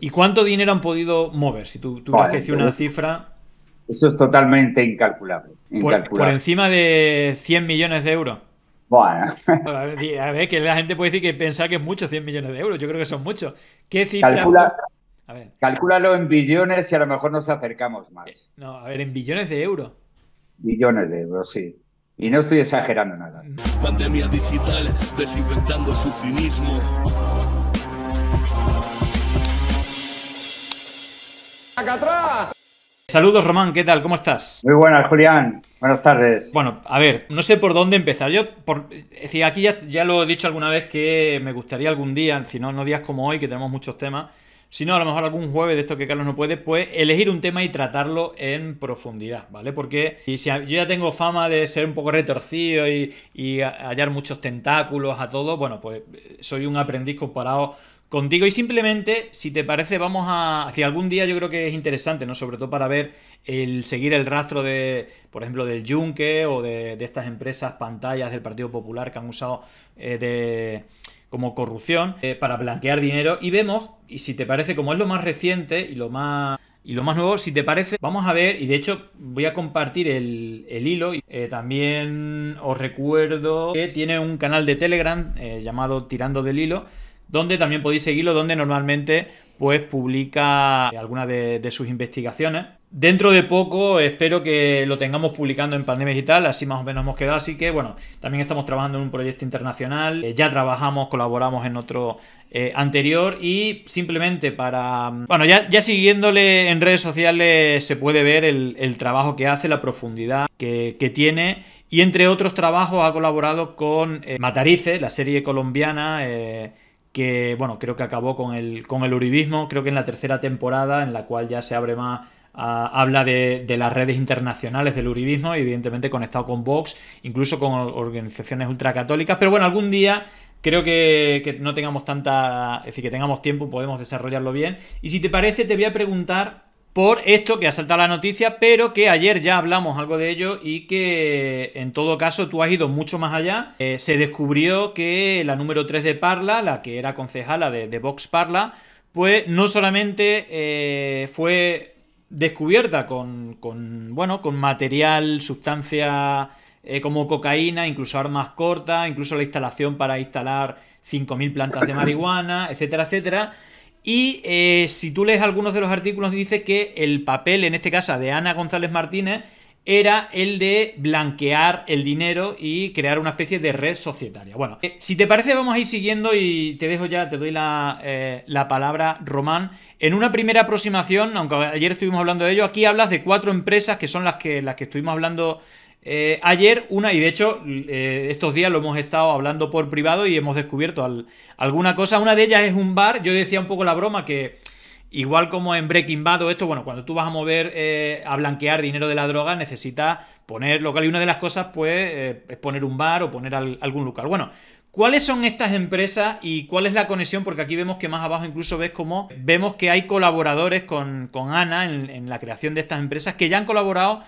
¿Y cuánto dinero han podido mover? Si tú tú que decir una cifra. Eso es totalmente incalculable. Por, encima de 100 millones de euros. Bueno. A ver, que la gente puede decir que pensar que es mucho 100 millones de euros. Yo creo que son muchos. ¿Qué cifra? en billones y a lo mejor nos acercamos más. Eh, no, a ver, en billones de euros. Billones de euros, sí. Y no estoy exagerando nada. Pandemia digital, desinfectando su cinismo. atrás! Saludos, Román, ¿qué tal? ¿Cómo estás? Muy buenas, Julián. Buenas tardes. Bueno, a ver, no sé por dónde empezar. Yo, por, decir, aquí ya, ya, lo he dicho alguna vez que me gustaría algún día, si no, no días como hoy, que tenemos muchos temas, sino a lo mejor algún jueves de esto que Carlos no puede, pues elegir un tema y tratarlo en profundidad, ¿vale? Porque si yo ya tengo fama de ser un poco retorcido y, y hallar muchos tentáculos a todo, bueno, pues soy un aprendiz comparado contigo y simplemente, si te parece, vamos a... Hacia algún día yo creo que es interesante, ¿no? Sobre todo para ver el seguir el rastro de, por ejemplo, del Yunque o de, estas empresas pantallas del Partido Popular que han usado eh, como corrupción eh, para blanquear dinero y vemos, y si te parece, como es lo más reciente y lo más y lo más nuevo, si te parece, vamos a ver, y de hecho voy a compartir el, hilo. y eh, también os recuerdo que tiene un canal de Telegram llamado Tirando del Hilo, donde también podéis seguirlo, donde normalmente pues publica algunas de, sus investigaciones. Dentro de poco espero que lo tengamos publicando en Pandemia Digital, así más o menos hemos quedado. Así que bueno, también estamos trabajando en un proyecto internacional, eh, ya trabajamos, colaboramos en otro eh, anterior y simplemente para... Mm, bueno, ya, siguiéndole en redes sociales se puede ver el, trabajo que hace, la profundidad que, tiene y entre otros trabajos ha colaborado con eh, Matarice, la serie colombiana que bueno, creo que acabó con el, con el uribismo, creo que en la tercera temporada, en la cual ya se abre más habla de, las redes internacionales del uribismo, evidentemente conectado con Vox, incluso con organizaciones ultracatólicas, pero bueno, algún día creo que, que, no tengamos tanta, es decir, que tengamos tiempo, podemos desarrollarlo bien. Y si te parece, te voy a preguntar por esto que ha saltado la noticia, pero que ayer ya hablamos algo de ello y que en todo caso tú has ido mucho más allá. Eh, se descubrió que la número 3 de Parla, la que era concejala de, Vox Parla, pues no solamente eh, fue descubierta con, bueno, con material, sustancia eh, como cocaína, incluso armas cortas, incluso la instalación para instalar 5.000 plantas de marihuana, etcétera, etcétera, y eh, si tú lees algunos de los artículos, dice que el papel, en este caso, de Ana González Martínez, era el de blanquear el dinero y crear una especie de red societaria. Bueno, eh, si te parece vamos a ir siguiendo y te dejo ya, te doy eh, la, palabra, Román. En una primera aproximación, aunque ayer estuvimos hablando de ello, aquí hablas de cuatro empresas que son las que, las que estuvimos hablando eh, ayer una, y de hecho eh, estos días lo hemos estado hablando por privado y hemos descubierto alguna cosa. Una de ellas es un bar, yo decía un poco la broma que igual como en Breaking Bad o esto, bueno, cuando tú vas a mover, eh, a blanquear dinero de la droga, necesitas poner local y una de las cosas pues es poner un bar o poner algún local. Bueno, ¿Cuáles son estas empresas y cuál es la conexión? Porque aquí vemos que más abajo incluso ves cómo vemos que hay colaboradores con, con Ana en, la creación de estas empresas que ya han colaborado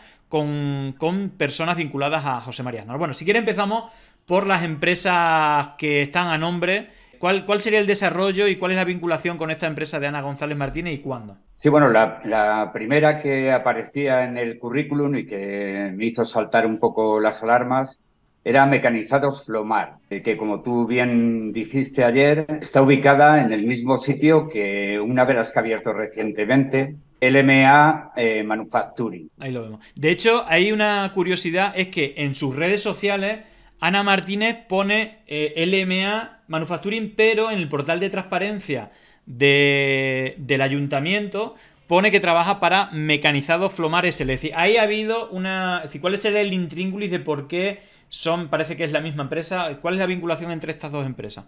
con, personas vinculadas a José María Bueno, si quiere empezamos por las empresas que están a nombre. ¿Cuál, sería el desarrollo y cuál es la vinculación con esta empresa de Ana González Martínez y cuándo? Sí, bueno, la, la primera que aparecía en el currículum y que me hizo saltar un poco las alarmas era Mecanizados Flomar, que como tú bien dijiste ayer, está ubicada en el mismo sitio que una de las que ha abierto recientemente, LMA eh, Manufacturing. Ahí lo vemos. De hecho, hay una curiosidad, es que en sus redes sociales Ana Martínez pone eh, LMA Manufacturing, pero en el portal de transparencia del ayuntamiento pone que trabaja para Mecanizados Flomar SL. Es decir, ahí ha habido una... ¿cuál es el intríngulis de por qué son, parece que es la misma empresa? ¿Cuál es la vinculación entre estas dos empresas?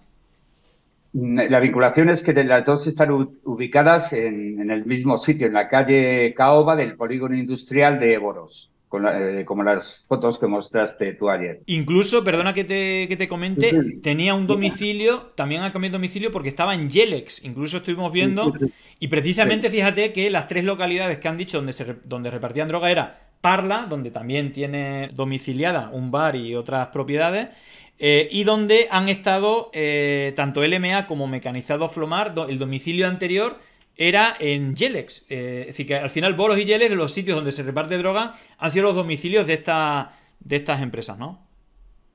Mm, la vinculación es que las dos están ubicadas en, el mismo sitio, en la calle Caoba del polígono industrial de Évoros, eh, como las fotos que mostraste tú ayer. Incluso, perdona que te, que te comente, tenía un domicilio, también ha cambiado domicilio porque estaba en Yelex, incluso estuvimos viendo, y precisamente fíjate que las tres localidades que han dicho donde, se, donde repartían droga era Parla, donde también tiene domiciliada un bar y otras propiedades, eh, y donde han estado eh, tanto LMA como Mecanizado Flomar, el domicilio anterior era en Yelex. Eh, es decir, que al final Boros y Yelex, los sitios donde se reparte droga, han sido los domicilios de, esta, de estas empresas, ¿no?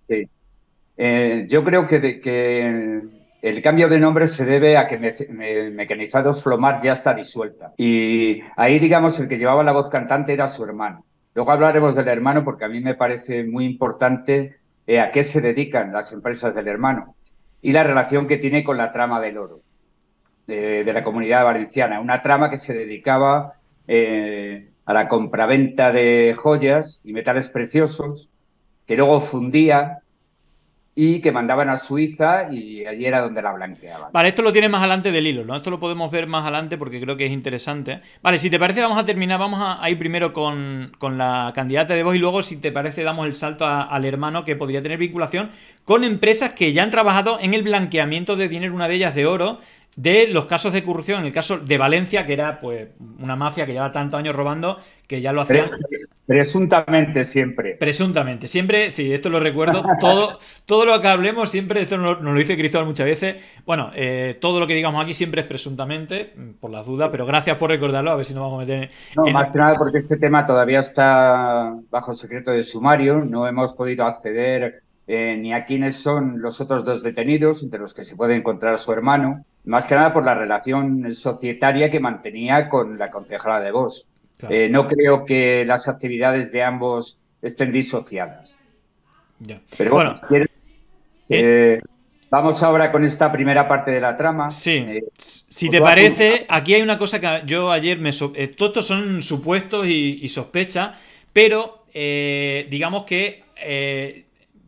Sí. yo creo que, el cambio de nombre se debe a que Mecanizados Flomar ya está disuelta. Y ahí, digamos, el que llevaba la voz cantante era su hermano. Luego hablaremos del hermano porque a mí me parece muy importante eh, a qué se dedican las empresas del hermano y la relación que tiene con la trama del oro de, la comunidad valenciana. Una trama que se dedicaba eh, a la compraventa de joyas y metales preciosos, que luego fundía y que mandaban a Suiza y allí era donde la blanqueaban. Vale, esto lo tienes más adelante del hilo, ¿no? Esto lo podemos ver más adelante porque creo que es interesante. Vale, si te parece vamos a terminar, vamos a, ir primero con, la candidata de voz y luego si te parece damos el salto al hermano que podría tener vinculación con empresas que ya han trabajado en el blanqueamiento de dinero, una de ellas de oro, de los casos de corrupción, el caso de Valencia, que era pues una mafia que lleva tantos años robando que ya lo hacían. Presuntamente siempre. Presuntamente, siempre, sí, esto lo recuerdo. Todo, todo lo que hablemos siempre, esto nos, lo dice Cristóbal muchas veces. Bueno, eh, todo lo que digamos aquí siempre es presuntamente, por las dudas, pero gracias por recordarlo, a ver si nos vamos a meter. No, más que nada porque este tema todavía está bajo secreto de sumario, no hemos podido acceder eh, ni a quiénes son los otros dos detenidos, entre los que se puede encontrar su hermano más que nada por la relación societaria que mantenía con la concejala de voz eh, no creo que las actividades de ambos estén disociadas. Pero bueno, eh, eh, vamos ahora con esta primera parte de la trama. Sí, si te parece, aquí hay una cosa que yo ayer me... Todos estos son supuestos y, sospechas, pero digamos que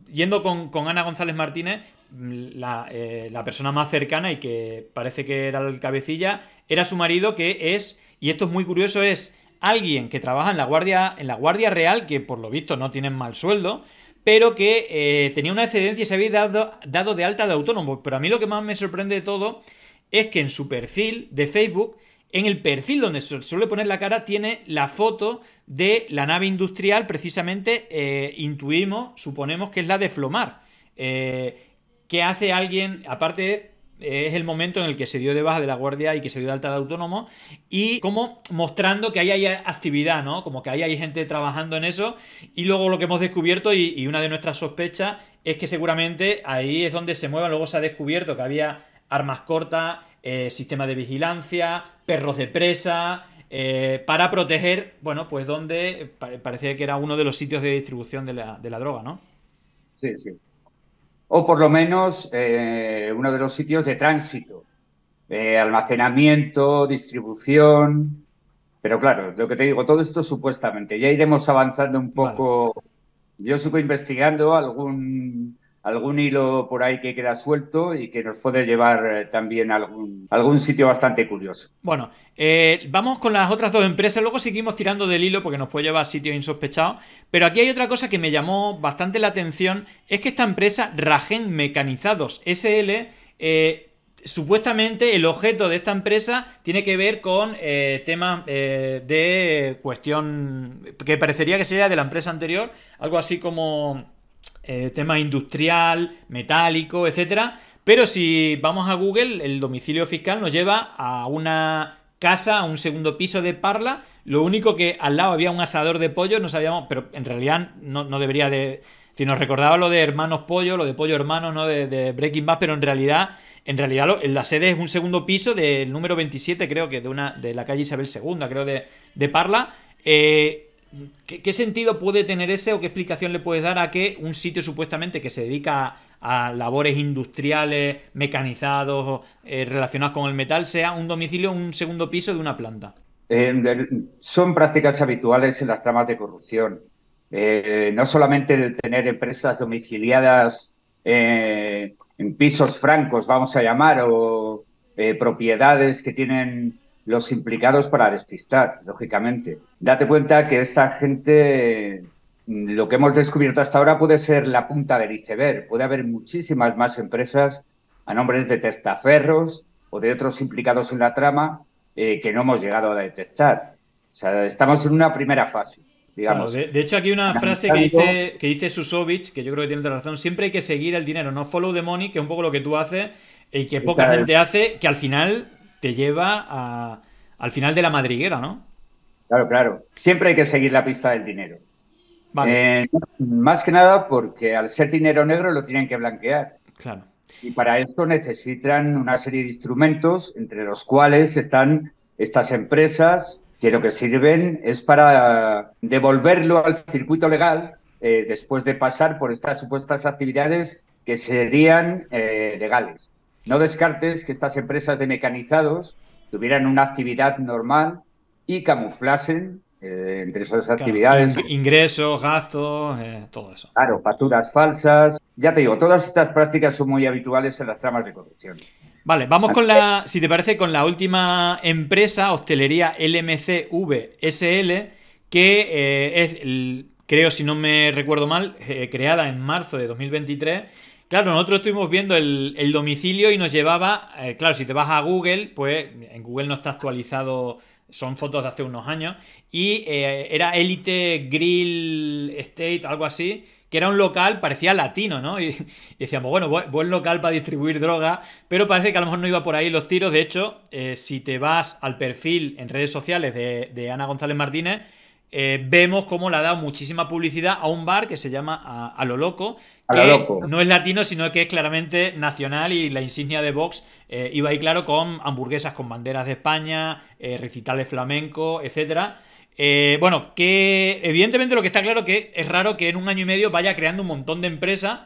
yendo con, Ana González Martínez, eh, la, persona más cercana y que parece que era el cabecilla, era su marido, que es, y esto es muy curioso, es alguien que trabaja en la Guardia, en la guardia Real, que por lo visto no tienen mal sueldo, pero que eh, tenía una excedencia y se había dado, de alta de autónomo. Pero a mí lo que más me sorprende de todo es que en su perfil de Facebook en el perfil donde suele poner la cara tiene la foto de la nave industrial, precisamente eh, intuimos, suponemos que es la de Flomar que hace alguien, aparte es el momento en el que se dio de baja de la guardia y que se dio de alta de autónomo y como mostrando que ahí hay actividad, ¿no? Como que ahí hay gente trabajando en eso y luego lo que hemos descubierto y, una de nuestras sospechas es que seguramente ahí es donde se muevan, luego se ha descubierto que había armas cortas, eh, sistema de vigilancia, perros de presa, eh, para proteger, bueno, pues donde parecía que era uno de los sitios de distribución de la, de la droga, ¿no? Sí, sí o por lo menos eh, uno de los sitios de tránsito, almacenamiento, distribución. Pero claro, lo que te digo, todo esto supuestamente. Ya iremos avanzando un poco. Yo sigo investigando algún algún hilo por ahí que queda suelto y que nos puede llevar eh, también a algún, algún sitio bastante curioso. Bueno, eh, vamos con las otras dos empresas, luego seguimos tirando del hilo porque nos puede llevar a sitios insospechados, pero aquí hay otra cosa que me llamó bastante la atención, es que esta empresa, Ragen Mecanizados SL, eh, supuestamente el objeto de esta empresa tiene que ver con temas de cuestión que parecería que sería de la empresa anterior, algo así como eh, tema industrial, metálico, etcétera. Pero si vamos a Google, el domicilio fiscal nos lleva a una casa, a un segundo piso de Parla. Lo único que al lado había un asador de pollo, no sabíamos, pero en realidad no, debería de. Si nos recordaba lo de hermanos pollo, lo de pollo hermano, ¿no? De, Breaking Bad, pero en realidad, en realidad la sede es un segundo piso del número 27, creo que, de una. de la calle Isabel II, creo, de, de Parla. Eh, ¿Qué, sentido puede tener ese o qué explicación le puedes dar a que un sitio supuestamente que se dedica a, labores industriales, mecanizados, eh, relacionados con el metal, sea un domicilio, un segundo piso de una planta? son prácticas habituales en las tramas de corrupción. Eh, no solamente el tener empresas domiciliadas eh, en pisos francos, vamos a llamar, o propiedades que tienen los implicados para despistar, lógicamente. Date cuenta que esta gente, mm, lo que hemos descubierto hasta ahora puede ser la punta del iceberg. Puede haber muchísimas más empresas a nombres de testaferros o de otros implicados en la trama eh, que no hemos llegado a detectar. O sea, estamos en una primera fase. Digamos. de, hecho, aquí una frase que dice, que dice Susovich, que yo creo que tiene razón, siempre hay que seguir el dinero, no follow the money, que es un poco lo que tú haces y que poca gente hace, que al final te lleva al final de la madriguera, ¿no? Claro, claro. Siempre hay que seguir la pista del dinero. Eh, más que nada porque al ser dinero negro lo tienen que blanquear. Claro. Y para eso necesitan una serie de instrumentos, entre los cuales están estas empresas, que lo que sirven es para devolverlo al circuito legal eh, después de pasar por estas supuestas actividades que serían eh, legales. No descartes que estas empresas de mecanizados tuvieran una actividad normal y camuflasen eh, entre esas actividades. ingresos, gastos, eh, todo eso. Claro, facturas falsas. Ya te digo, todas estas prácticas son muy habituales en las tramas de corrupción. Vale, vamos con la, si te parece, con la última empresa, hostelería LMCVSL, que eh, es, creo, si no me recuerdo mal, creada en marzo de 2023 Claro, nosotros estuvimos viendo el, domicilio y nos llevaba, eh, claro, si te vas a Google, pues en Google no está actualizado, son fotos de hace unos años, y eh, era Elite Grill State, algo así, que era un local, parecía latino, ¿no? Y, decíamos, bueno, buen, local para distribuir droga, pero parece que a lo mejor no iba por ahí los tiros. De hecho, eh, si te vas al perfil en redes sociales de Ana González Martínez, eh, vemos cómo le ha dado muchísima publicidad a un bar que se llama A, lo Loco, que no es latino, sino que es claramente nacional y la insignia de Vox eh, iba ahí claro con hamburguesas con banderas de España, eh, recitales flamenco, etcétera. bueno, que evidentemente lo que está claro que es raro que en un año y medio vaya creando un montón de empresas.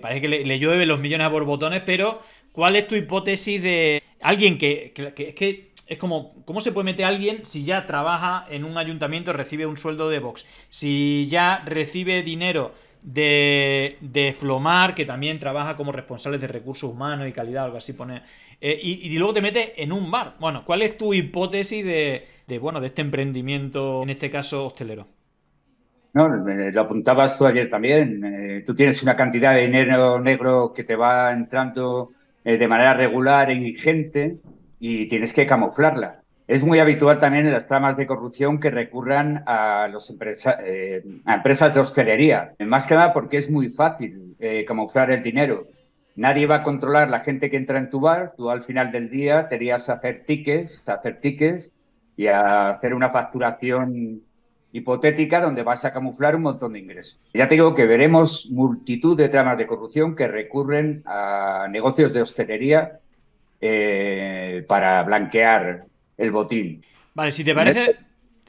parece que le, llueve los millones a borbotones, pero ¿cuál es tu hipótesis de alguien que, que, que es como, ¿cómo se puede meter a alguien si ya trabaja en un ayuntamiento, recibe un sueldo de Vox? Si ya recibe dinero de, Flomar, que también trabaja como responsable de recursos humanos y calidad, algo así pone. Eh, y, luego te mete en un bar. Bueno, ¿cuál es tu hipótesis de, bueno, de este emprendimiento, en este caso hostelero? No, lo apuntabas tú ayer también. Eh, tú tienes una cantidad de dinero negro que te va entrando eh, de manera regular en ingente y tienes que camuflarla. Es muy habitual también en las tramas de corrupción que recurran a, los eh, empresas de hostelería, más que nada porque es muy fácil eh, camuflar el dinero. Nadie va a controlar la gente que entra en tu bar, tú al final del día te hacer tickets, hacer tickets y a hacer una facturación hipotética donde vas a camuflar un montón de ingresos. Ya te digo que veremos multitud de tramas de corrupción que recurren a negocios de hostelería eh, para blanquear el botín. Vale, si te parece,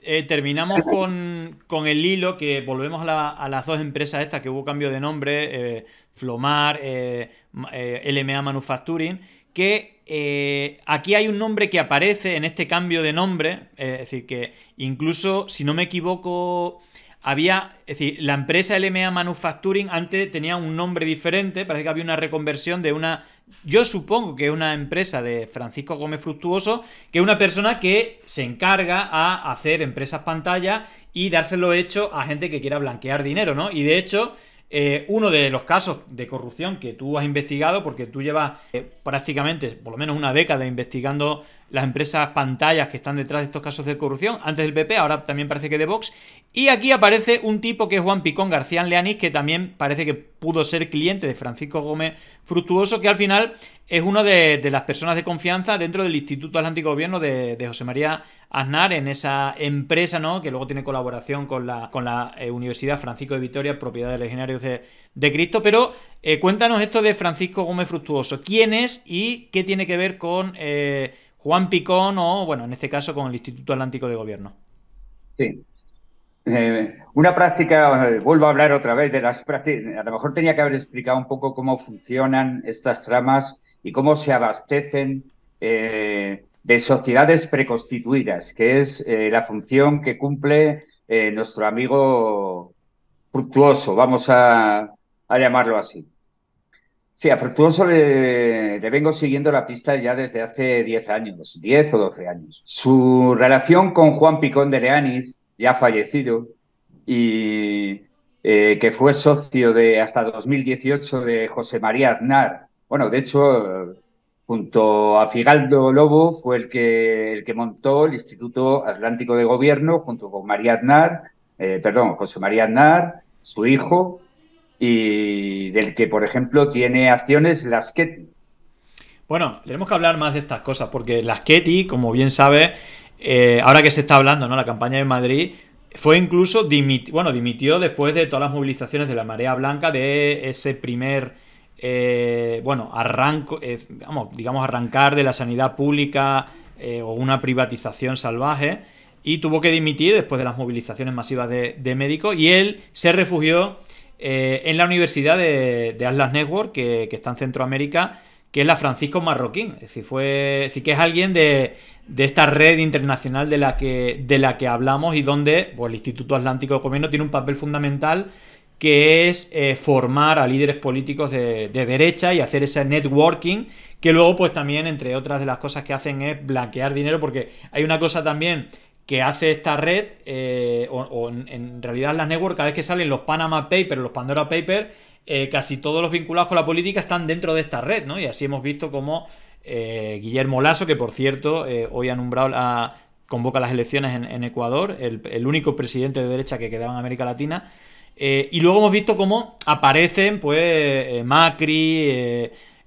eh, terminamos con, el hilo que volvemos a, las dos empresas estas que hubo cambio de nombre, eh, Flomar, LMA Manufacturing, que aquí hay un nombre que aparece en este cambio de nombre, es decir, que incluso, si no me equivoco, había, es decir, la empresa LMA Manufacturing antes tenía un nombre diferente, parece que había una reconversión de una, yo supongo que es una empresa de Francisco Gómez Fructuoso, que es una persona que se encarga a hacer empresas pantalla y dárselo hecho a gente que quiera blanquear dinero, ¿no? Y de hecho, eh, uno de los casos de corrupción que tú has investigado, porque tú llevas eh, prácticamente por lo menos una década investigando las empresas pantallas que están detrás de estos casos de corrupción, antes del PP, ahora también parece que de Vox, y aquí aparece un tipo que es Juan Picón García Leanis, que también parece que pudo ser cliente de Francisco Gómez Fructuoso, que al final es una de, las personas de confianza dentro del Instituto Atlántico de Gobierno de, José María Aznar, en esa empresa, ¿no? Que luego tiene colaboración con la, con la eh, Universidad Francisco de Vitoria, propiedad de Legionarios de, Cristo. Pero eh, cuéntanos esto de Francisco Gómez Fructuoso. ¿Quién es y qué tiene que ver con eh, Juan Picón o, bueno, en este caso, con el Instituto Atlántico de Gobierno? Sí. una práctica, vuelvo a hablar otra vez de las prácticas, a lo mejor tenía que haber explicado un poco cómo funcionan estas tramas y cómo se abastecen eh, de sociedades preconstituidas, que es eh, la función que cumple eh, nuestro amigo Fructuoso, vamos a, llamarlo así. Sí, a Fructuoso le, vengo siguiendo la pista ya desde hace 10 años, 10 o 12 años. Su relación con Juan Picón de Leániz, ya fallecido, y que fue socio de hasta 2018 de José María Aznar, bueno, de hecho, junto a Figaldo Lobo fue el que, el que montó el Instituto Atlántico de Gobierno junto con María Aznar, eh, perdón, José María Aznar, su hijo, y del que, por ejemplo, tiene acciones Lasqueti. Bueno, tenemos que hablar más de estas cosas, porque Las Lasqueti, como bien sabe, eh, ahora que se está hablando, ¿no? La campaña de Madrid fue incluso bueno, dimitió después de todas las movilizaciones de la marea blanca de ese primer eh, bueno, eh, digamos, arrancar de la sanidad pública eh, o una privatización salvaje y tuvo que dimitir después de las movilizaciones masivas de, médicos y él se refugió en la universidad de, Atlas Network que, está en Centroamérica que es la Francisco Marroquín, es decir, fue, es que es alguien de, esta red internacional de la que, de la que hablamos y donde pues, el Instituto Atlántico de Gobierno tiene un papel fundamental que es eh, formar a líderes políticos de, derecha y hacer ese networking, que luego pues también, entre otras de las cosas que hacen es blanquear dinero, porque hay una cosa también que hace esta red, eh, o, en realidad las network, cada vez que salen los Panama Papers, los Pandora Papers, eh, casi todos los vinculados con la política están dentro de esta red, ¿no? Y así hemos visto como Guillermo Lasso, que por cierto hoy ha nombrado convoca las elecciones en, Ecuador, el único presidente de derecha que quedaba en América Latina, eh, y luego hemos visto cómo aparecen, pues, eh, Macri,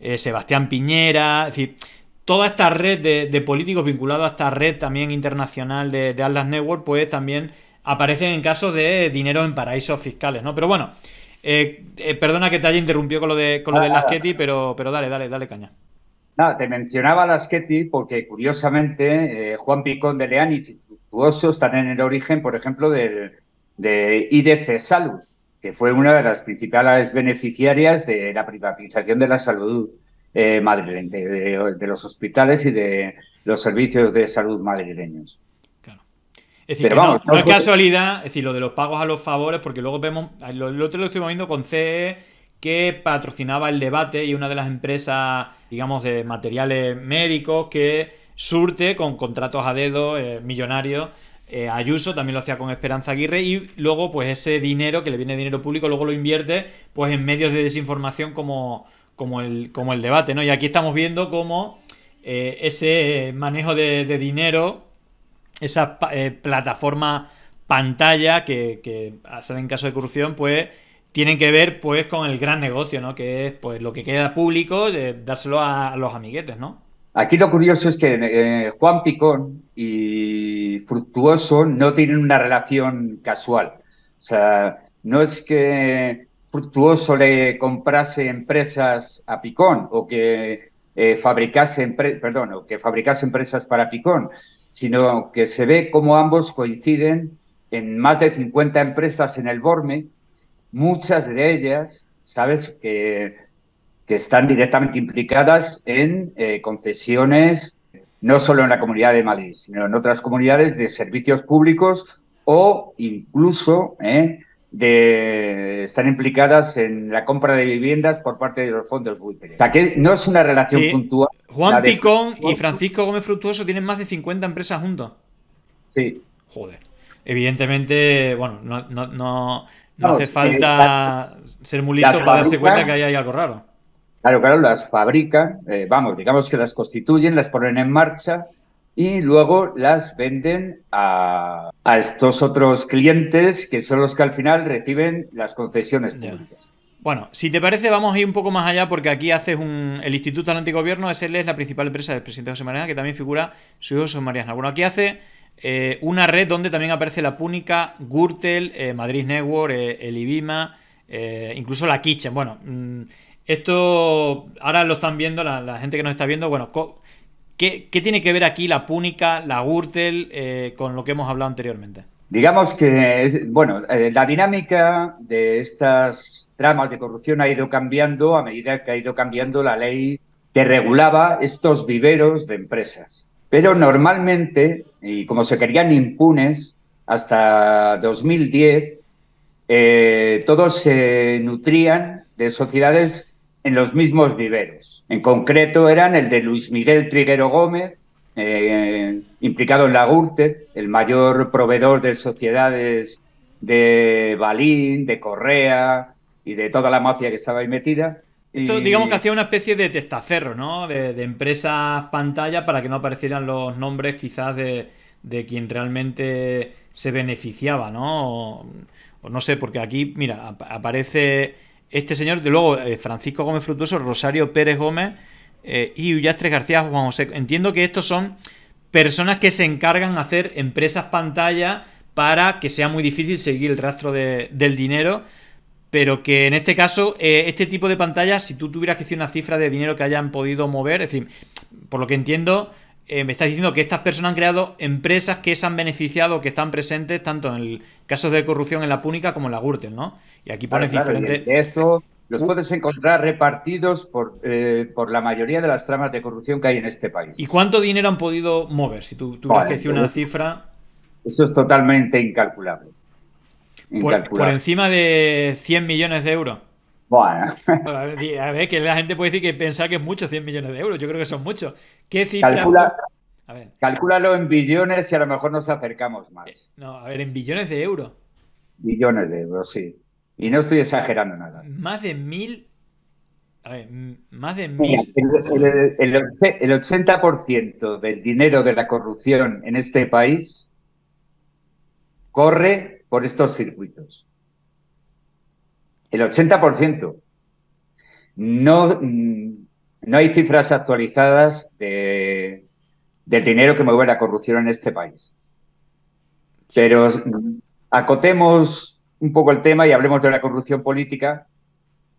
eh, Sebastián Piñera, es decir, toda esta red de, políticos vinculados a esta red también internacional de, Atlas Network, pues también aparecen en casos de dinero en paraísos fiscales, ¿no? Pero bueno, perdona que te haya interrumpido con lo de, con lo ah, ah, ah. pero, pero dale, dale, dale caña. Nada, te mencionaba las Laschetti porque, curiosamente, Juan Picón de Leán y Fructuoso están en el origen, por ejemplo, del de IDC Salud, que fue una de las principales beneficiarias de la privatización de la salud eh, madrileña, de, los hospitales y de los servicios de salud madrileños. Claro. Es decir, Pero no, es casualidad, es decir, lo de los pagos a los favores, porque luego vemos, lo, otro lo estuvimos viendo con CE que patrocinaba el debate y una de las empresas, digamos, de materiales médicos que surte con contratos a dedo eh, millonarios eh, Ayuso también lo hacía con Esperanza Aguirre y luego pues ese dinero que le viene dinero público luego lo invierte pues en medios de desinformación como, como, el, como el debate, ¿no? Y aquí estamos viendo cómo eh, ese manejo de, dinero, esa eh, plataforma pantalla que, que ah, sale en caso de corrupción, pues tienen que ver pues con el gran negocio, ¿no? Que es pues lo que queda público, dárselo a los amiguetes, ¿no? Aquí lo curioso es que eh, Juan Picón y Fructuoso no tienen una relación casual. O sea, no es que Fructuoso le comprase empresas a Picón o que eh, fabricase, perdón, o que fabricase empresas para Picón, sino que se ve cómo ambos coinciden en más de 50 empresas en el Borme, muchas de ellas, sabes que que están directamente implicadas en eh, concesiones, no solo en la Comunidad de Madrid, sino en otras comunidades de servicios públicos o incluso eh, de, están implicadas en la compra de viviendas por parte de los fondos buitres. O sea, que no es una relación puntual. Juan Picón y Francisco Gómez Fructuoso tienen más de 50 empresas juntos. Sí. Joder. Evidentemente, bueno, no, hace eh, falta ser muy para darse cuenta que ahí hay algo raro. Claro, claro, las fabrican, eh, vamos, digamos que las constituyen, las ponen en marcha y luego las venden a, estos otros clientes que son los que al final reciben las concesiones públicas. Bueno, si te parece, vamos a ir un poco más allá porque aquí haces un. El Instituto Antigobierno, SL, es la principal empresa del presidente José Mariana, que también figura su hijo José Mariana. Bueno, aquí hace eh, una red donde también aparece la Púnica, Gürtel, eh, Madrid Network, el IBIMA, incluso la Kitchen. Bueno, mm, esto ahora lo están viendo la, gente que nos está viendo. Bueno, ¿qué, tiene que ver aquí la púnica, la Gürtel, eh, con lo que hemos hablado anteriormente? Digamos que, es, bueno, eh, la dinámica de estas tramas de corrupción ha ido cambiando a medida que ha ido cambiando la ley que regulaba estos viveros de empresas. Pero normalmente, y como se querían impunes, hasta 2010, eh, todos se nutrían de sociedades en los mismos viveros. En concreto eran el de Luis Miguel Triguero Gómez, eh, implicado en la Gürtel, el mayor proveedor de sociedades de Balín, de Correa y de toda la mafia que estaba ahí metida. Esto, digamos que hacía una especie de testaferro, ¿no? De, empresas pantalla para que no aparecieran los nombres quizás de, de quien realmente se beneficiaba, ¿no? O, no sé, porque aquí, mira, aparece este señor, de luego, eh, Francisco Gómez Frutuoso, Rosario Pérez Gómez eh, y Ullastre García Juan José. Entiendo que estos son personas que se encargan de hacer empresas pantalla para que sea muy difícil seguir el rastro del dinero. Pero que en este caso, eh, este tipo de pantallas, si tú tuvieras que decir una cifra de dinero que hayan podido mover, es decir, por lo que entiendo, eh, me estás diciendo que estas personas han creado empresas que se han beneficiado, que están presentes tanto en el, casos de corrupción en la Púnica como en la Gürtel, ¿no? Y aquí pones diferente... claro, eso los puedes encontrar repartidos eh, por, la mayoría de las tramas de corrupción que hay en este país. ¿Y cuánto dinero han podido mover? Si tú tuvieras que decir una cifra... Eso es totalmente incalculable. incalculable. Por, por encima de 100 millones de euros. Bueno. A ver, que la gente puede decir que pensar que es mucho 100 millones de euros. Yo creo que son muchos. ¿Qué cifra? Calcúlalo en billones y a lo mejor nos acercamos más. Eh, no, a ver, en billones de euros. Billones de euros, sí. Y no estoy exagerando nada. Más de mil. A ver, más de mil. El, el 80% del dinero de la corrupción en este país corre por estos circuitos. El 80%. No, mm, no hay cifras actualizadas de, del dinero que mueve la corrupción en este país. Pero acotemos un poco el tema y hablemos de la corrupción política,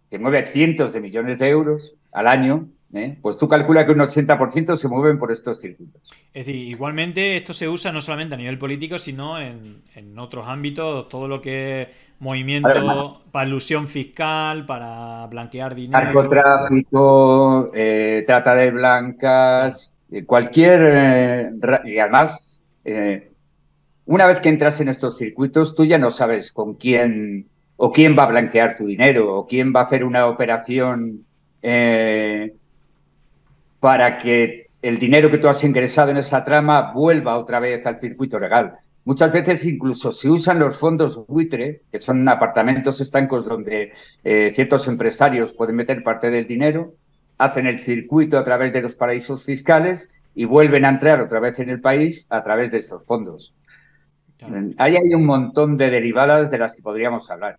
que mueve cientos de millones de euros al año, ¿eh? pues tú calculas que un 80% se mueven por estos circuitos. Es decir, igualmente esto se usa no solamente a nivel político, sino en, en otros ámbitos, todo lo que Movimiento para ilusión fiscal, para blanquear dinero. Narcotráfico, eh, trata de blancas, eh, cualquier... Eh, y además, una vez que entras en estos circuitos, tú ya no sabes con quién o quién va a blanquear tu dinero o quién va a hacer una operación para que el dinero que tú has ingresado en esa trama vuelva otra vez al circuito legal. Muchas veces incluso se usan los fondos buitre, que son apartamentos estancos donde eh, ciertos empresarios pueden meter parte del dinero, hacen el circuito a través de los paraísos fiscales y vuelven a entrar otra vez en el país a través de estos fondos. Ahí hay un montón de derivadas de las que podríamos hablar.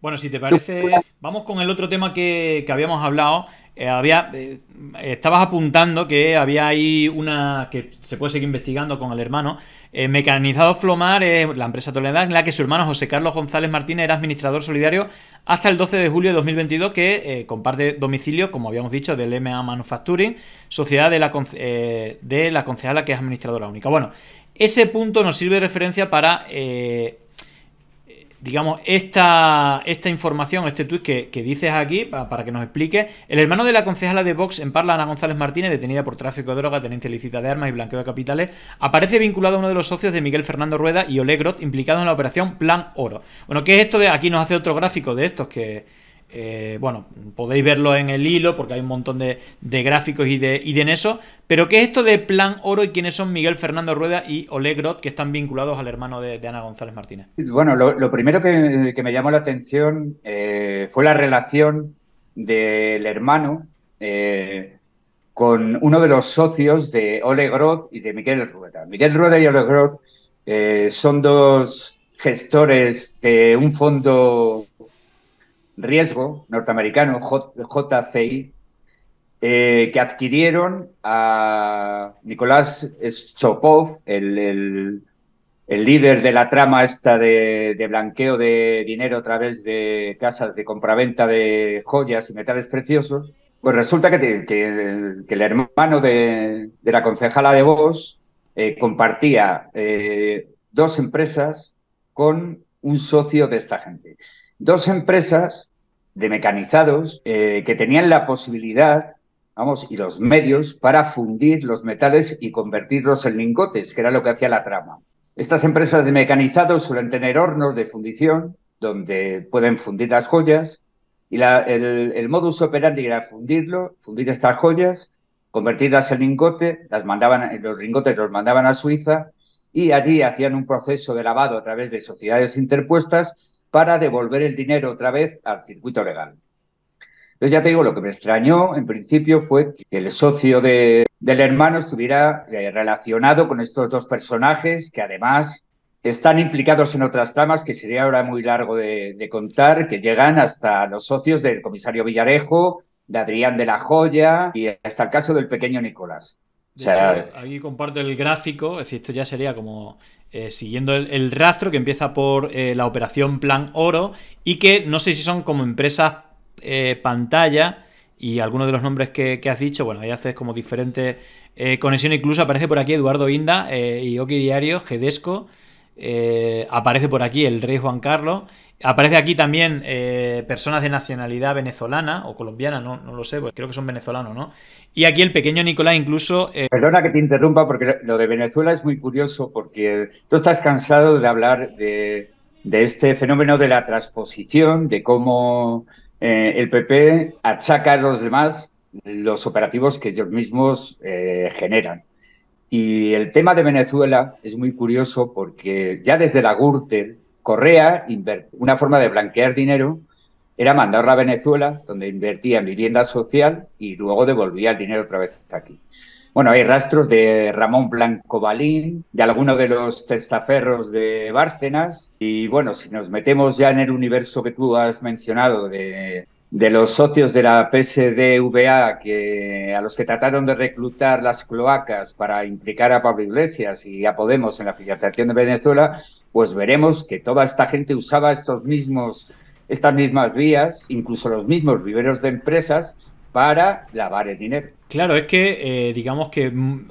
Bueno, si te parece, vamos con el otro tema que, habíamos hablado. Eh, había, eh, estabas apuntando que había ahí una que se puede seguir investigando con el hermano. Eh, Mecanizado Flomar es la empresa Toledad, en la que su hermano José Carlos González Martínez era administrador solidario hasta el 12 de julio de 2022, que comparte domicilio, como habíamos dicho, del MA Manufacturing, sociedad de la, de la concejala que es administradora única. Bueno, ese punto nos sirve de referencia para digamos, esta, esta información, este tuit que, dices aquí, para que nos explique. El hermano de la concejala de Vox en Parla, Ana González Martínez, detenida por tráfico de droga, tenencia ilícita de armas y blanqueo de capitales, aparece vinculado a uno de los socios de Miguel Fernando Rueda y Olegrot, implicados en la operación Plan Oro. Bueno, ¿qué es esto de...? Aquí nos hace otro gráfico de estos que eh, bueno, podéis verlo en el hilo porque hay un montón de, gráficos y de, en eso. Pero ¿qué es esto de Plan Oro y quiénes son Miguel Fernando Rueda y Oleg Groth que están vinculados al hermano de, Ana González Martínez? Bueno, lo, primero que, me llamó la atención eh, fue la relación del hermano eh, con uno de los socios de Oleg Groth y de Miguel Rueda. Miguel Rueda y Oleg Groth son dos gestores de un fondo riesgo norteamericano, JCI, eh, que adquirieron a Nicolás Chopov, el, líder de la trama esta de, blanqueo de dinero a través de casas de compraventa de joyas y metales preciosos. Pues resulta que, el hermano de, la concejala de voz eh, compartía eh, dos empresas con un socio de esta gente dos empresas de mecanizados eh, que tenían la posibilidad, vamos, y los medios para fundir los metales y convertirlos en lingotes, que era lo que hacía la trama. Estas empresas de mecanizados suelen tener hornos de fundición donde pueden fundir las joyas y el, modus operandi era fundirlo, fundir estas joyas, convertirlas en lingote, las mandaban, los lingotes los mandaban a Suiza y allí hacían un proceso de lavado a través de sociedades interpuestas para devolver el dinero otra vez al circuito legal. Entonces ya te digo, lo que me extrañó en principio fue que el socio del hermano estuviera eh, relacionado con estos dos personajes que además están implicados en otras tramas que sería ahora muy largo de, de contar, que llegan hasta los socios del comisario Villarejo, de Adrián de la Joya y hasta el caso del pequeño Nicolás. Eh, aquí comparto el gráfico, es decir, esto ya sería como eh, siguiendo el, rastro que empieza por eh, la operación Plan Oro y que no sé si son como empresas pantalla y algunos de los nombres que, has dicho, bueno, ahí haces como diferentes conexiones, incluso aparece por aquí Eduardo Inda, y Oki Diario, Gedesco, aparece por aquí el rey Juan Carlos, aparece aquí también personas de nacionalidad venezolana o colombiana, no, no lo sé, pues creo que son venezolanos, ¿no? Y aquí el pequeño Nicolás incluso... Eh, Perdona que te interrumpa porque lo de Venezuela es muy curioso porque tú estás cansado de hablar de, este fenómeno de la transposición, de cómo eh, el PP achaca a los demás los operativos que ellos mismos eh, generan. Y el tema de Venezuela es muy curioso porque ya desde la Gürtel, Correa, una forma de blanquear dinero, era mandarla a Venezuela, donde invertía en vivienda social y luego devolvía el dinero otra vez aquí. Bueno, hay rastros de Ramón Blanco Balín, de alguno de los testaferros de Bárcenas. Y bueno, si nos metemos ya en el universo que tú has mencionado de, los socios de la PSDVA que, a los que trataron de reclutar las cloacas para implicar a Pablo Iglesias y a Podemos en la filiación de Venezuela, pues veremos que toda esta gente usaba estos mismos estas mismas vías, incluso los mismos viveros de empresas, para lavar el dinero. Claro, es que eh, digamos que mm,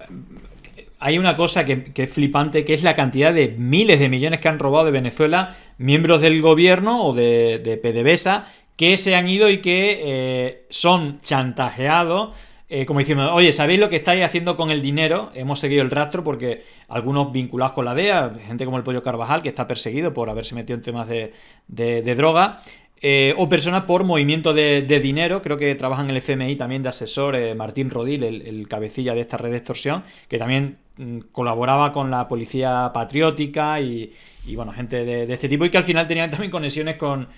hay una cosa que, es flipante, que es la cantidad de miles de millones que han robado de Venezuela miembros del gobierno o de, PDVSA que se han ido y que eh, son chantajeados eh, como diciendo, oye, ¿sabéis lo que estáis haciendo con el dinero? Hemos seguido el rastro porque algunos vinculados con la DEA, gente como el Pollo Carvajal, que está perseguido por haberse metido en temas de, droga, eh, o personas por movimiento de, dinero, creo que trabajan en el FMI también de asesor eh, Martín Rodil, el, cabecilla de esta red de extorsión, que también mm, colaboraba con la policía patriótica y, bueno, gente de, este tipo y que al final tenían también conexiones con,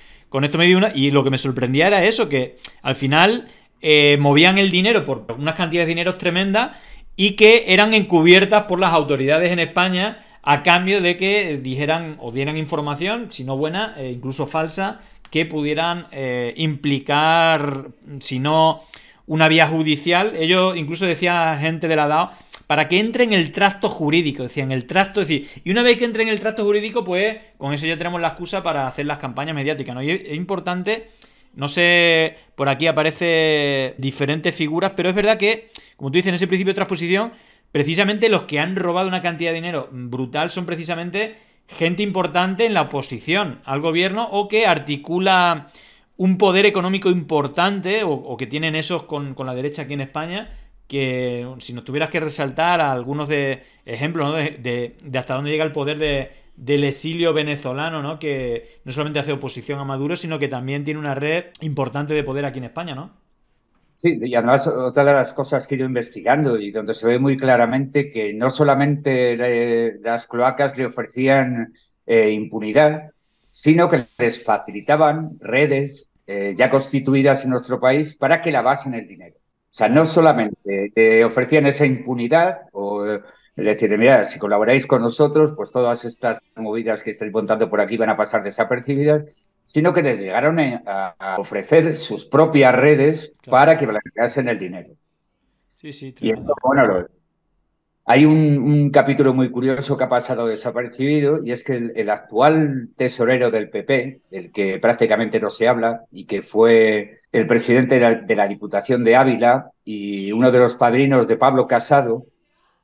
esto medio una, y lo que me sorprendía era eso, que al final eh, movían el dinero por unas cantidades de dinero tremendas y que eran encubiertas por las autoridades en España a cambio de que dijeran o dieran información, si no buena, eh, incluso falsa, que pudieran eh, implicar, si no una vía judicial, ellos incluso decía gente de la DAO, para que entre en el tracto jurídico, decían, el tracto, es decir, y una vez que entre en el tracto jurídico, pues con eso ya tenemos la excusa para hacer las campañas mediáticas, ¿no? es importante no sé, por aquí aparece diferentes figuras, pero es verdad que, como tú dices, en ese principio de transposición, precisamente los que han robado una cantidad de dinero brutal son precisamente gente importante en la oposición al gobierno o que articula un poder económico importante o, que tienen esos con, la derecha aquí en España que si nos tuvieras que resaltar algunos de ejemplos de hasta dónde llega el poder de, del exilio venezolano, ¿no? Que no solamente hace oposición a Maduro, sino que también tiene una red importante de poder aquí en España, ¿no? Sí, y además otra de las cosas que he ido investigando y donde se ve muy claramente que no solamente las cloacas le ofrecían eh, impunidad, sino que les facilitaban redes eh, ya constituidas en nuestro país para que lavasen el dinero. O sea, no solamente te ofrecían esa impunidad o es decir, mira, si colaboráis con nosotros, pues todas estas movidas que estáis montando por aquí van a pasar desapercibidas, sino que les llegaron eh, a, ofrecer sus propias redes para que blanqueasen el dinero. Sí, sí, y esto, bueno, hay un, capítulo muy curioso que ha pasado desapercibido y es que el, actual tesorero del PP, el que prácticamente no se habla y que fue el presidente de la Diputación de Ávila y uno de los padrinos de Pablo Casado,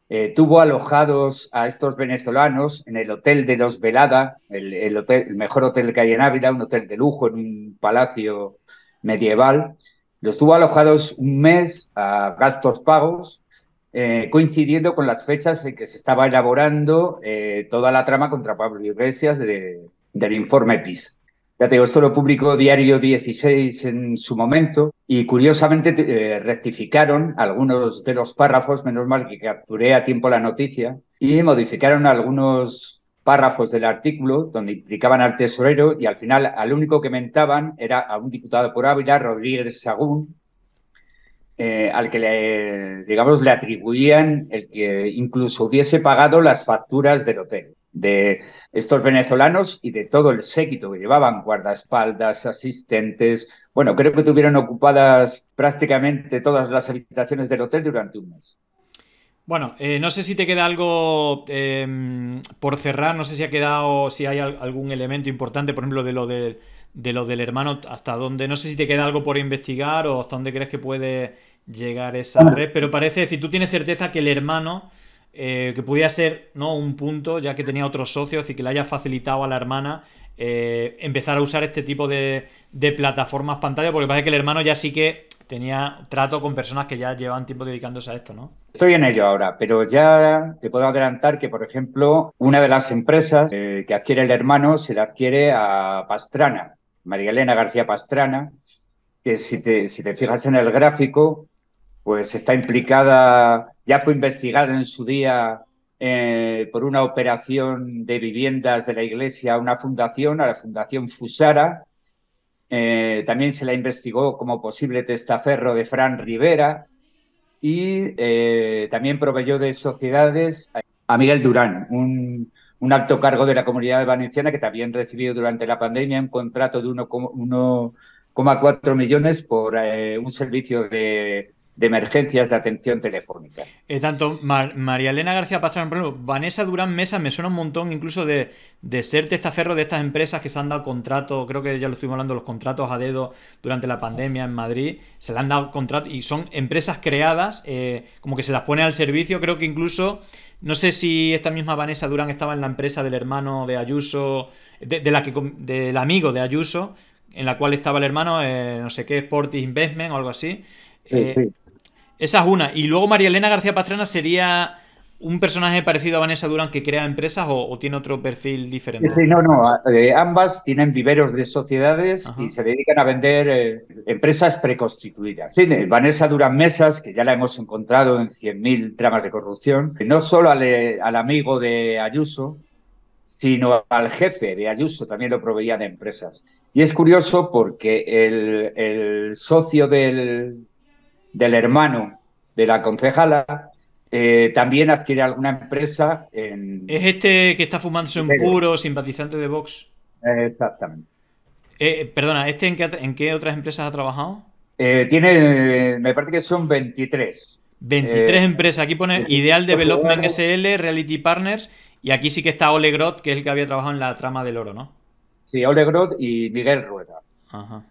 eh, tuvo alojados a estos venezolanos en el Hotel de los Velada, el, hotel, el mejor hotel que hay en Ávila, un hotel de lujo en un palacio medieval. Los tuvo alojados un mes a gastos pagos, eh, coincidiendo con las fechas en que se estaba elaborando eh, toda la trama contra Pablo Iglesias del informe PIS. Ya te digo, esto lo publicó Diario 16 en su momento y curiosamente eh, rectificaron algunos de los párrafos, menos mal que capturé a tiempo la noticia, y modificaron algunos párrafos del artículo donde implicaban al tesorero y al final al único que mentaban era a un diputado por Ávila, Rodríguez Sagún, eh, al que le, digamos, le atribuían el que incluso hubiese pagado las facturas del hotel de estos venezolanos y de todo el séquito que llevaban, guardaespaldas, asistentes. Bueno, creo que tuvieron ocupadas prácticamente todas las habitaciones del hotel durante un mes. Bueno, eh, no sé si te queda algo em, por cerrar, no sé si ha quedado, si hay algún elemento importante, por ejemplo, de lo, de, de lo del hermano, hasta dónde, no sé si te queda algo por investigar o hasta dónde crees que puede llegar esa red, pero parece, si tú tienes certeza que el hermano eh, que pudiera ser ¿no? un punto, ya que tenía otros socios y que le haya facilitado a la hermana eh, empezar a usar este tipo de, de plataformas pantalla, porque parece que el hermano ya sí que tenía trato con personas que ya llevan tiempo dedicándose a esto, ¿no? Estoy en ello ahora, pero ya te puedo adelantar que, por ejemplo, una de las empresas eh, que adquiere el hermano se la adquiere a Pastrana, María Elena García Pastrana, que si te fijas en el gráfico, pues está implicada, ya fue investigada en su día eh, por una operación de viviendas de la iglesia a una fundación, a la Fundación Fusara. Eh, también se la investigó como posible testaferro de Fran Rivera y eh, también proveyó de sociedades a Miguel Durán, un, un, alto cargo de la comunidad valenciana que también recibió durante la pandemia un contrato de 1,4 millones por un servicio de de emergencias de atención telefónica. Eh, tanto María Elena García Paz, por ejemplo, Vanessa Durán Mesa me suena un montón incluso de, ser testaferro de estas empresas que se han dado contratos, creo que ya lo estuvimos hablando, los contratos a dedo durante la pandemia en Madrid, se le han dado contrato y son empresas creadas, eh, como que se las pone al servicio, creo que incluso, no sé si esta misma Vanessa Durán estaba en la empresa del hermano de Ayuso, de, la que, del amigo de Ayuso, en la cual estaba el hermano, eh, no sé qué, Sporting Investment o algo así. Sí, esa es una. Y luego María Elena García Pastrana sería un personaje parecido a Vanessa Durán que crea empresas o, tiene otro perfil diferente? Sí, no, no. Eh, ambas tienen viveros de sociedades y se dedican a vender eh, empresas preconstituidas. Sí, Vanessa Durán Mesas, que ya la hemos encontrado en 100.000 tramas de corrupción, no solo eh, al, amigo de Ayuso, sino al jefe de Ayuso, también lo proveía de empresas. Y es curioso porque el socio del, del hermano de la concejala, eh, también adquiere alguna empresa en... Es este que está fumándose un puro, simpatizante de Vox. Exactamente. Eh, eh, perdona, ¿este en qué, otras empresas ha trabajado? tiene, me parece que son 23. 23 empresas. Aquí pone Ideal Development SL, Reality Partners, y aquí sí que está Ole Groth, que es el que había trabajado en la trama del oro, ¿no? Sí, Ole Groth y Miguel Rueda. Ajá.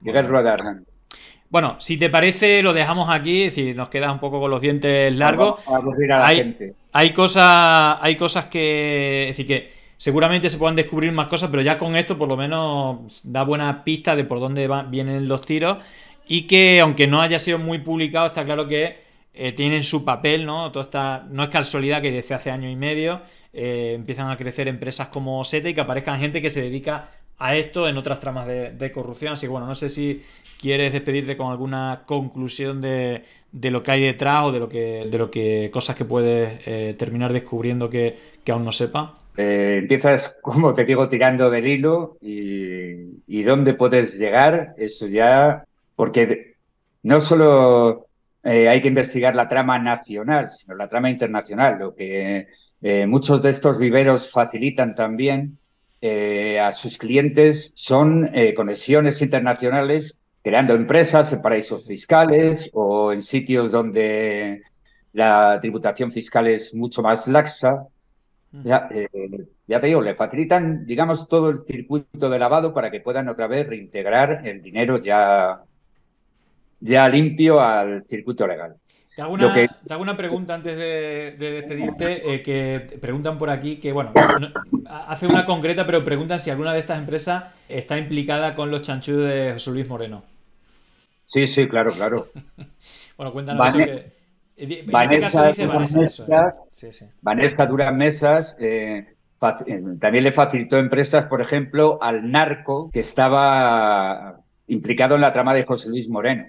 Miguel Rueda bueno, si te parece, lo dejamos aquí, si nos quedas un poco con los dientes largos. hay, hay cosas, hay cosas que, es decir, que seguramente se puedan descubrir más cosas, pero ya con esto por lo menos da buena pista de por dónde vienen los tiros y que aunque no haya sido muy publicado, está claro que eh, tienen su papel, ¿no? Todo está, no es casualidad que desde hace año y medio eh, empiezan a crecer empresas como SETE y que aparezcan gente que se dedica a esto en otras tramas de, corrupción. Así que bueno, no sé si quieres despedirte con alguna conclusión de, lo que hay detrás o de lo que, de lo que cosas que puedes eh, terminar descubriendo que, aún no sepa. Eh, empiezas, como te digo, tirando del hilo y, dónde puedes llegar, eso ya, porque no solo eh, hay que investigar la trama nacional, sino la trama internacional, lo que muchos de estos viveros facilitan también eh, a sus clientes son eh, conexiones internacionales, creando empresas en paraísos fiscales o en sitios donde la tributación fiscal es mucho más laxa. Mm. Ya, eh, te digo, le facilitan, digamos, todo el circuito de lavado para que puedan otra vez reintegrar el dinero ya, ya limpio al circuito legal. Te hago, una, pregunta antes de, despedirte, eh, que preguntan por aquí que, bueno, hace una concreta, pero preguntan si alguna de estas empresas está implicada con los chanchullos de José Luis Moreno. Sí, sí, claro, claro. bueno, cuéntanos eso Vanessa, Mesas, también le facilitó empresas, por ejemplo, al narco que estaba implicado en la trama de José Luis Moreno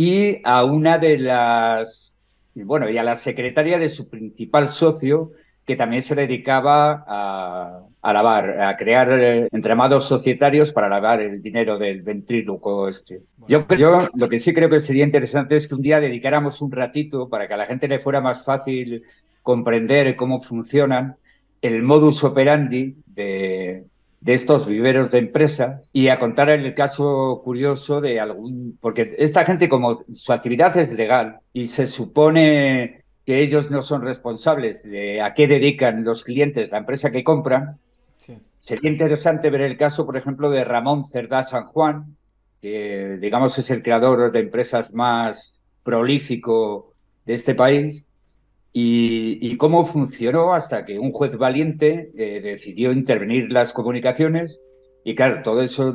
y a una de las, bueno, y a la secretaria de su principal socio, que también se dedicaba a, lavar, a crear eh, entramados societarios para lavar el dinero del ventríloco este. Yo, yo lo que sí creo que sería interesante es que un día dedicáramos un ratito para que a la gente le fuera más fácil comprender cómo funcionan el modus operandi de, de estos viveros de empresa y a contar el caso curioso de algún, porque esta gente como su actividad es legal y se supone que ellos no son responsables de a qué dedican los clientes, la empresa que compran, sería interesante ver el caso, por ejemplo, de Ramón Cerdá San Juan, que digamos es el creador de empresas más prolífico de este país, y, cómo funcionó hasta que un juez valiente eh, decidió intervenir las comunicaciones y claro, todo eso,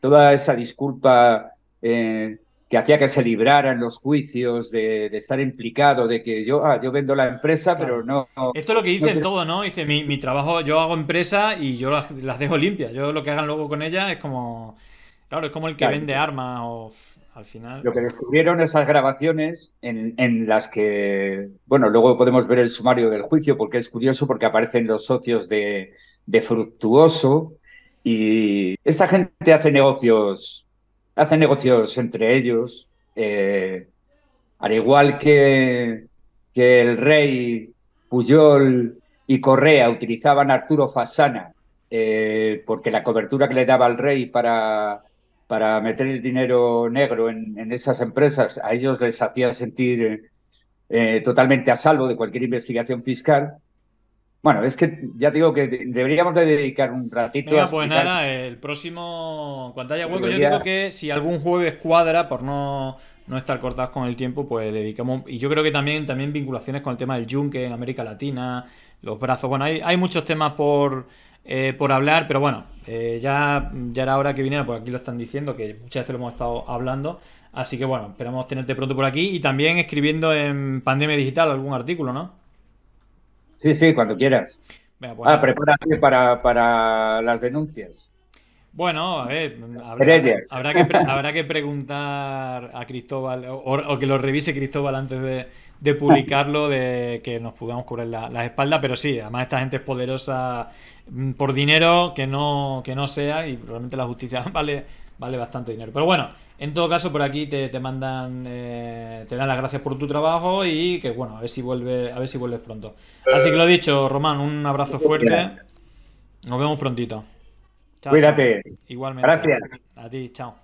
toda esa disculpa eh, que hacía que se libraran los juicios de, estar implicado, de que yo, ah, yo vendo la empresa, pero no, Esto es lo que dicen todo, ¿no? Dice, mi, trabajo, yo hago empresa y yo las, dejo limpias. Yo lo que hagan luego con ella es como... Claro, es como el que vende armas o final. Lo que descubrieron esas grabaciones en, las que, bueno, luego podemos ver el sumario del juicio porque es curioso porque aparecen los socios de, Fructuoso y esta gente hace negocios, hace negocios entre ellos, eh, al igual que, que el rey Puyol y Correa utilizaban a Arturo Fasana eh, porque la cobertura que le daba al rey para para meter el dinero negro en, esas empresas, a ellos les hacía sentir eh, eh, totalmente a salvo de cualquier investigación fiscal. Bueno, es que ya digo que deberíamos de dedicar un ratito. Pues nada, el próximo, cuando haya hueco, yo digo que si algún jueves cuadra, por no, estar cortados con el tiempo, pues dedicamos... Y yo creo que también, también vinculaciones con el tema del yunque en América Latina, los brazos. Bueno, hay, hay muchos temas por eh, por hablar, pero bueno, eh, ya, ya era hora que viniera, porque aquí lo están diciendo, que muchas veces lo hemos estado hablando. Así que bueno, esperamos tenerte pronto por aquí y también escribiendo en Pandemia Digital algún artículo, ¿no? Sí, sí, cuando quieras. Pues ah, prepárate para, las denuncias. Bueno, a ver, habrá, que, habrá que preguntar a Cristóbal o, que lo revise Cristóbal antes de, de publicarlo, de que nos podamos cubrir la, las espaldas, pero sí, además esta gente es poderosa mm, por dinero que no, que no sea y realmente la justicia vale, vale bastante dinero. Pero bueno, en todo caso por aquí te, mandan, eh, te dan las gracias por tu trabajo y que bueno, a ver si vuelve, a ver si vuelves pronto. Así que lo dicho, Román, un abrazo fuerte. Nos vemos prontito. Chao, Cuídate. Igualmente. Gracias. A ti, chao.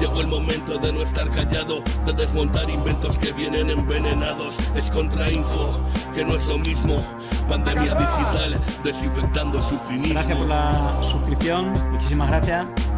Llegó el momento de no estar callado, de desmontar inventos que vienen envenenados. Es contrainfo, que no es lo mismo. Pandemia digital, desinfectando su cinismo. Gracias por la suscripción, muchísimas gracias.